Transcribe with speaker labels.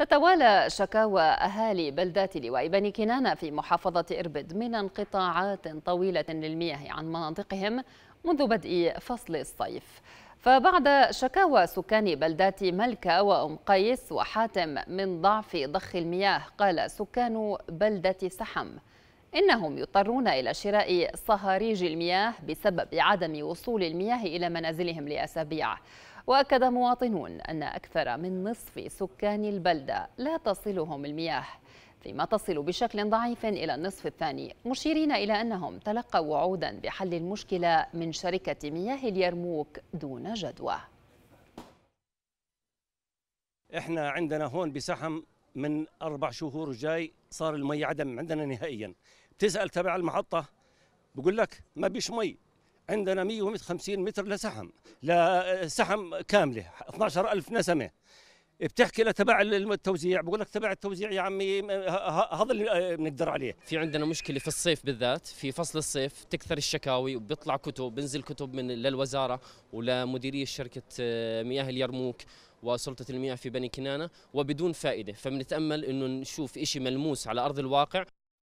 Speaker 1: تتوالى شكاوى أهالي بلدات لواء بني كنانة في محافظة إربد من انقطاعات طويلة للمياه عن مناطقهم منذ بدء فصل الصيف فبعد شكاوى سكان بلدات ملكة وأم قيس وحاتم من ضعف ضخ المياه قال سكان بلدة سحم إنهم يضطرون إلى شراء صهاريج المياه بسبب عدم وصول المياه إلى منازلهم لأسابيع وأكد مواطنون أن أكثر من نصف سكان البلدة لا تصلهم المياه فيما تصل بشكل ضعيف إلى النصف الثاني مشيرين إلى أنهم تلقوا وعودا بحل المشكلة من شركة مياه اليرموك دون جدوى
Speaker 2: احنا عندنا هون بسحم من اربع شهور جاي صار المي عدم عندنا نهائيا بتسال تبع المحطه بقول لك ما بيش مي عندنا 150 متر لسحم لسحم كامله 12000 نسمه بتحكي لتبع التوزيع
Speaker 3: بقول لك تبع التوزيع يا عمي هذا اللي بنقدر عليه في عندنا مشكله في الصيف بالذات في فصل الصيف تكثر الشكاوي وبيطلع كتب بنزل كتب من للوزاره ولمديريه شركه آه، مياه اليرموك وسلطة المياه في بني كنانة وبدون فائدة فبنتأمل أنه نشوف إشي ملموس على أرض الواقع